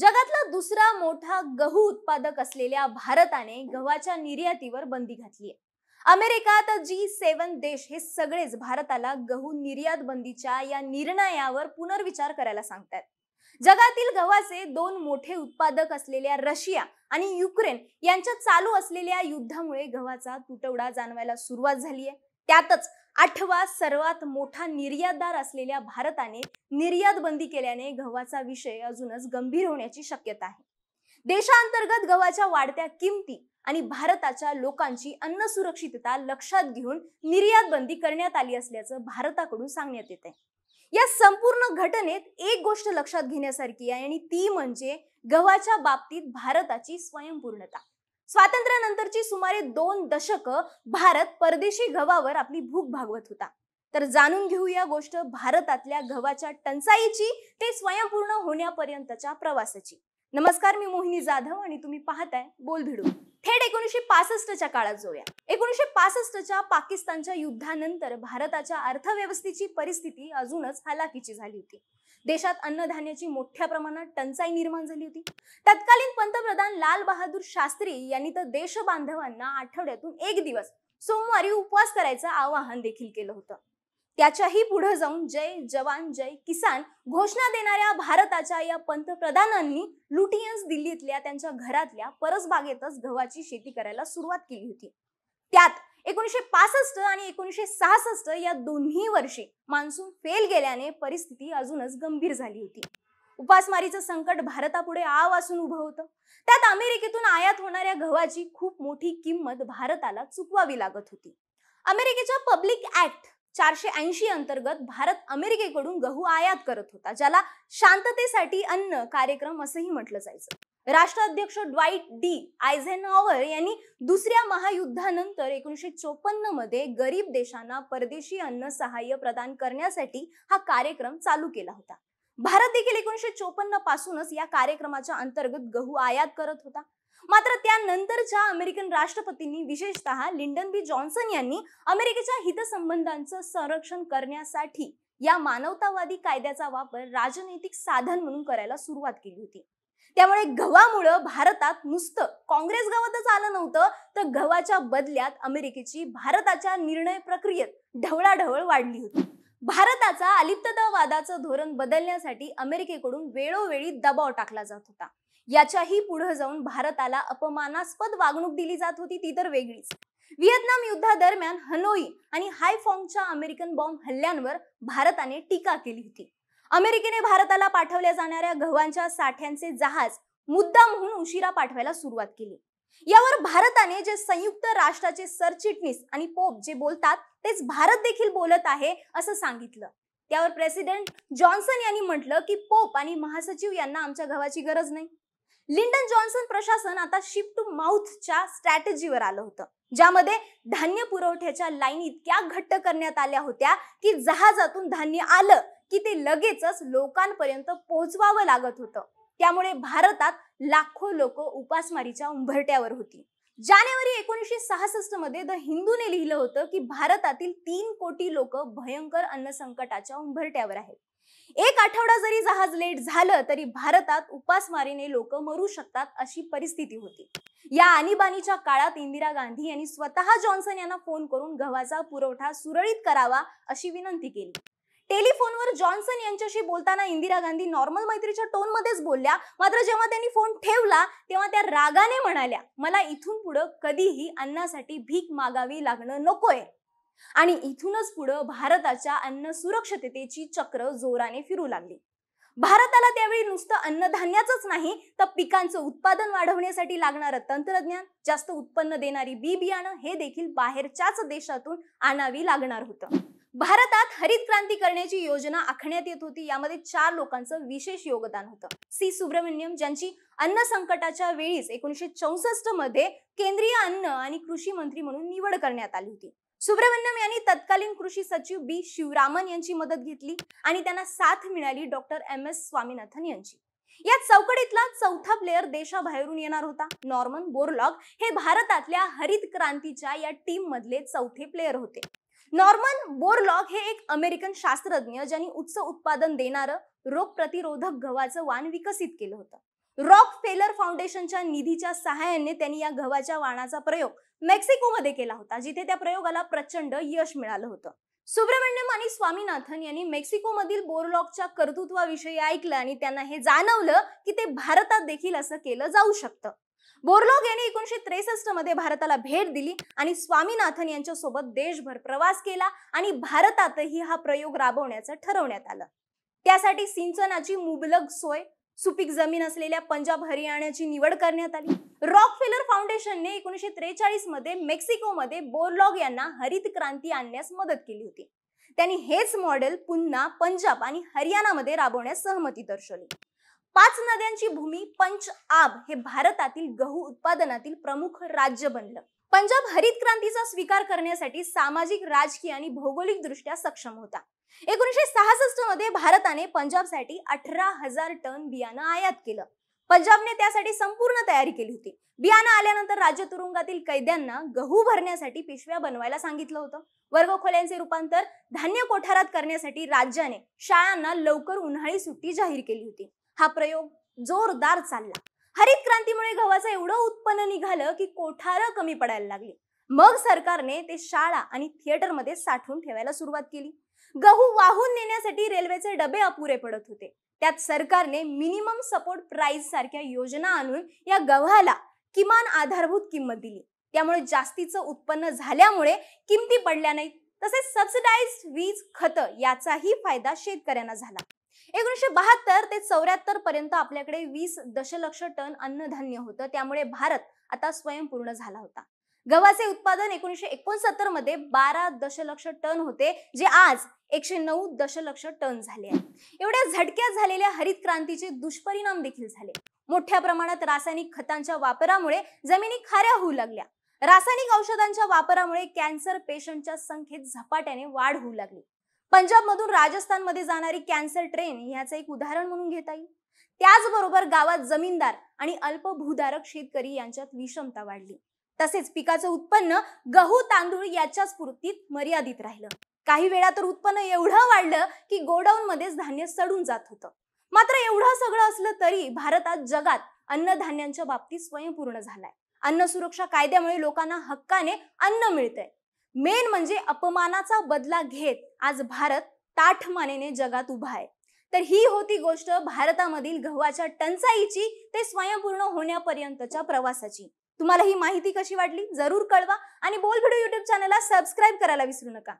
जगातला दुसरा मोठा गहू उत्पादक असलेल्या भारताने गव्हाच्या निर्यातीवर बंदी घातली आहे अमेरिकात जी सेवन देश हे सगळेच भारताला गहू निर्यात बंदीच्या या निर्णयावर पुनर्विचार करायला सांगतात जगातील गव्हाचे दोन मोठे उत्पादक असलेल्या रशिया आणि युक्रेन यांच्यात चालू असलेल्या युद्धामुळे गव्हाचा तुटवडा जाणवायला सुरुवात झाली आहे त्यातच आठवा सर्वात मोठा निर्यातदार असलेल्या भारताने निर्यात बंदी केल्याने गव्हाचा विषय अजूनच गंभीर होण्याची शक्यता आहे देशांतर्गत गव्हाच्या वाढत्या किमती आणि भारताच्या लोकांची अन्न सुरक्षितता लक्षात घेऊन निर्यात बंदी करण्यात आली असल्याचं भारताकडून सांगण्यात येत आहे या संपूर्ण घटनेत एक गोष्ट लक्षात घेण्यासारखी आहे आणि ती म्हणजे गव्हाच्या बाबतीत भारताची स्वयंपूर्णता स्वातंत्र्यानंतरची सुमारे दोन दशक भारत परदेशी गव्हावर आपली भूक भागवत होता तर जाणून घेऊया गोष्ट भारतातल्या गव्हाच्या टंचाईची ते स्वयंपूर्ण होण्यापर्यंतच्या प्रवासाची नमस्कार मी मोहिनी जाधव आणि तुम्ही पाहताय बोल भिडू थेट एकोणीसशे पासष्टच्या काळात जाऊया एकोणीसशे पासष्टच्या पाकिस्तानच्या युद्धानंतर भारताच्या अर्थव्यवस्थेची परिस्थिती अजूनच हलाखीची झाली होती देशात अन्नधान्याची मोठ्या प्रमाणात टंचाई निर्माण झाली होती तत्कालीन पंतप्रधान लाल बहादूर शास्त्री यांनी तर देशबांधवांना आठवड्यातून एक दिवस सोमवारी उपवास करायचं आवाहन देखील केलं होतं त्याच्याही पुढे जाऊन जय जवान जय किसान घोषणा देणाऱ्या भारताच्या या पंतप्रधानांनी लुटियन्स दिल्लीतल्या त्यांच्या घरातल्या परसबागेतच गव्हाची शेती करायला सुरुवात केली होती त्यात एकोणीसशे पासष्ट आणि एकोणीसशे सहासष्ट या दोन्ही वर्षी मान्सून फेल गेल्याने परिस्थिती अजूनच गंभीर झाली होती उपासमारीचं संकट भारतापुढे आव असून उभं होतं त्यात अमेरिकेतून आयात होणाऱ्या गव्हाची खूप मोठी किंमत भारताला चुकवावी लागत होती अमेरिकेच्या पब्लिक ऍक्ट चारशे ऐंशी अंतर्गत भारत अमेरिकेकडून गहू आयात करत होता ज्याला शांततेसाठी अन्न कार्यक्रम असंही म्हटलं जायचं राष्ट्राध्यक्ष ड्वाईट डी आयझेनॉवर यांनी दुसऱ्या महायुद्धानंतर एकोणीसशे चोपन्न मध्ये गरीब देशांना परदेशी अन्न सहाय्य प्रदान करण्यासाठी हा कार्यक्रम चालू केला होता भारत देखील एकोणीसशे चोपन्न पासूनच या कार्यक्रमाच्या अंतर्गत गहू आयात करत होता मात्र त्यानंतरच्या अमेरिकन राष्ट्रपतींनी विशेषतः लिंडन बी जॉन्सन यांनी अमेरिकेच्या हितसंबंधांचं संरक्षण करण्यासाठी या मानवतावादी कायद्याचा वापर राजनैतिक साधन म्हणून करायला सुरुवात केली होती त्यामुळे गव्हामुळं भारतात नुसतं काँग्रेस गवतच आलं नव्हतं तर गव्हाच्या बदल्यात अमेरिकेची भारताच्या निर्णय प्रक्रियेत ढवळाढवळ वाढली होती भारताचा अलिप्ततावादाचं धोरण बदलण्यासाठी अमेरिकेकडून वेळोवेळी दबाव टाकला जात होता याच्याही पुढे जाऊन भारताला अपमानास्पद वागणूक दिली जात होती ती तर वेगळीच व्हिएतनाम युद्धादरम्यान हनोई आणि हायफॉंगच्या अमेरिकन बॉम्ब हल्ल्यांवर भारताने टीका केली होती अमेरिकेने भारताला पाठवल्या जाणाऱ्या गव्हांच्या साठ्यांचे जहाज मुद्दा म्हणून उशिरा पाठवायला सुरुवात केली यावर भारताने जे संयुक्त राष्ट्राचे सरचिटणीस आणि पोप जे बोलतात तेच भारत देखील बोलत आहे असं सांगितलं त्यावर प्रेसिडेंट जॉन्सन यांनी म्हटलं की पोप आणि महासचिव यांना आमच्या गव्हाची गरज नाही लिंडन जॉन्सन प्रशासन आता शिप टू माउथच्या स्ट्रॅटेजीवर आलं होतं ज्यामध्ये धान्य पुरवठ्याच्या लाईन इतक्या घट्ट करण्यात आल्या होत्या की जहाजातून धान्य आलं की ते लगेचच लोकांपर्यंत पोहोचवावं लागत होतं त्यामुळे भारतात लाखो लोक उपासमारीच्या उंबरट्यावर होती जानेवारी एकोणीसशे सहासष्ट मध्ये द हिंदूने लिहिलं होतं की भारतातील तीन कोटी लोक भयंकर अन्न संकटाच्या उंबरट्यावर आहेत एक आठवडा जरी जहाज लेट झालं तरी भारतात उपासमारीने लोक मरू शकतात अशी परिस्थिती होती या आणीबाणीच्या काळात इंदिरा गांधी यांनी स्वतः जॉन्सन यांना फोन करून गव्हाचा पुरवठा सुरळीत करावा अशी विनंती केली टेलिफोनवर जॉन्सन यांच्याशी बोलताना इंदिरा गांधी नॉर्मल मैत्रीच्या टोनमध्येच बोलल्या मात्र जेव्हा त्यांनी फोन ठेवला तेव्हा त्या रागाने म्हणाल्या मला इथून पुढं कधीही अन्नासाठी भीक मागावी लागणं नकोय आणि इथूनच पुढं भारताच्या अन्न सुरक्षिततेची चक्र जोराने फिरू लागली भारताला त्यावेळी नुसतं अन्नधान्याचंच नाही तर पिकांचं उत्पादन वाढवण्यासाठी लागणारं तंत्रज्ञान जास्त उत्पन्न देणारी बी बियाणं हे देखील बाहेरच्याच देशातून आणावी लागणार होतं भारतात हरित क्रांती करण्याची योजना आखण्यात येत होती यामध्ये चार लोकांचं विशेष योगदान होतं सी सुब्रमण्यम ज्यांची अन्न संकटाच्या वेळीच एकोणीसशे चौसष्ट मध्ये केंद्रीय अन्न आणि कृषी मंत्री म्हणून निवड करण्यात आली होती सुब्रमण्यम यांनी तत्कालीन कृषी सचिव बी शिवरामन यांची मदत घेतली आणि त्यांना साथ मिळाली डॉक्टर एम एस स्वामीनाथन यांची या चौकडीतला चौथा प्लेअर देशाबाहेरून येणार होता नॉर्मन बोरलॉग हे भारतातल्या हरित क्रांतीच्या या टीम मधले चौथे प्लेअर होते नॉर्मन बोरलॉग हे एक अमेरिकन शास्त्रज्ञ ज्यांनी उच्च उत्पादन देणार रोग प्रतिरोधक गव्हाचं वाण विकसित केलं होतं रॉक फेलर फाउंडेशनच्या निधीच्या सहाय्याने त्यांनी या गव्हाच्या वाणाचा प्रयोग मेक्सिकोमध्ये केला होता जिथे त्या प्रयोगाला प्रचंड यश मिळालं होतं सुब्रमण्यम आणि स्वामीनाथन यांनी मेक्सिकोमधील बोरलॉकच्या कर्तृत्वाविषयी ऐकलं आणि त्यांना हे जाणवलं की ते भारतात देखील असं केलं जाऊ शकतं बोरलॉग यांनी एकोणीशे त्रेसष्ट मध्ये भारताला भेट दिली आणि स्वामीनाथन यांच्या सोबत देशभर प्रवास केला आणि भारतातही हा प्रयोग राबवण्याचं ठरवण्यात आलं त्यासाठी सिंचनाची मुबलक सोय सुपीक जमीन असलेल्या पंजाब हरियाणाची निवड करण्यात आली रॉकफेलर फाउंडेशनने एकोणीसशे त्रेचाळीस मध्ये मेक्सिकोमध्ये बोरलॉग यांना हरित क्रांती आणण्यास मदत केली होती त्यांनी हेच मॉडेल पुन्हा पंजाब आणि हरियाणामध्ये राबवण्यास सहमती दर्शवली पाच नद्यांची भूमी पंच आब हे भारतातील गहू उत्पादनातील प्रमुख राज्य बनलं पंजाब हरित क्रांतीचा स्वीकार करण्यासाठी सामाजिक राजकीय आणि भौगोलिक दृष्ट्या सक्षम होता एकोणीसशे सहासष्ट मध्ये भारताने पंजाबसाठी अठरा हजार टन बियाणं आयात केलं पंजाबने त्यासाठी संपूर्ण तयारी केली होती बियाणं आल्यानंतर राज्य तुरुंगातील कैद्यांना गहू भरण्यासाठी पिशव्या बनवायला सांगितलं होतं वर्गखोल्यांचे रूपांतर धान्य कोठारात करण्यासाठी राज्याने शाळांना लवकर उन्हाळी सुट्टी जाहीर केली होती हा प्रयोग जोरदार चालला हरित क्रांतीमुळे गव्हाचं एवढं उत्पन्न निघालं की कोठारं कमी पडायला लागली मग सरकारने ते शाळा आणि थिएटर मध्ये साठवून ठेवायला सुरुवात केली गहू वाहून नेण्यासाठी रेल्वेचे डबे अपुरे पडत होते त्यात सरकारने मिनिमम सपोर्ट प्राइस सारख्या योजना आणून या गव्हाला किमान आधारभूत किंमत दिली त्यामुळे जास्तीचं उत्पन्न झाल्यामुळे किमती पडल्या नाहीत तसेच सबसिडाइज वीज खत याचाही फायदा शेतकऱ्यांना झाला एकोणीसशे बहात्तर ते चौऱ्याहत्तर पर्यंत आपल्याकडे वीस दशलक्ष टन अन्नधान्य होतं त्यामुळे भारत आता स्वयंपूर्ण झाला होता गव्हाचे उत्पादन एकोणीसशे एकोणसत्तर मध्ये बारा दशलक्ष टन होते जे आज एकशे नऊ दशलक्ष टन झाले आहे एवढ्या झटक्यात झालेल्या हरित क्रांतीचे दुष्परिणाम देखील झाले मोठ्या प्रमाणात रासायनिक खतांच्या वापरामुळे जमिनी खाऱ्या होऊ लागल्या रासायनिक औषधांच्या वापरामुळे कॅन्सर पेशंटच्या संख्येत झपाट्याने वाढ होऊ लागली पंजाबमधून राजस्थानमध्ये जाणारी कॅन्सर ट्रेन याचं एक उदाहरण म्हणून घेता येईल त्याचबरोबर गावात जमीनदार आणि अल्पभूधारक शेतकरी यांच्यात विषमता वाढली तसेच पिकाचं उत्पन्न गहू तांदूळ याच्याच पुरतीत मर्यादित राहिलं काही वेळा तर उत्पन्न एवढं वाढलं की गोडाऊन मध्येच धान्य सडून जात होतं मात्र एवढं सगळं असलं तरी भारतात जगात अन्नधान्यांच्या बाबतीत स्वयंपूर्ण झालाय अन्न सुरक्षा कायद्यामुळे लोकांना हक्काने अन्न मिळतंय मेन म्हणजे अपमानाचा बदला घेत आज भारत ताठ मानेने जगात उभा आहे तर ही होती गोष्ट भारतामधील गव्हाच्या टंचाईची ते स्वयंपूर्ण होण्यापर्यंतच्या प्रवासाची तुम्हाला ही माहिती कशी वाटली जरूर कळवा आणि बोलभिडू युट्यूब चॅनलला सबस्क्राईब करायला विसरू नका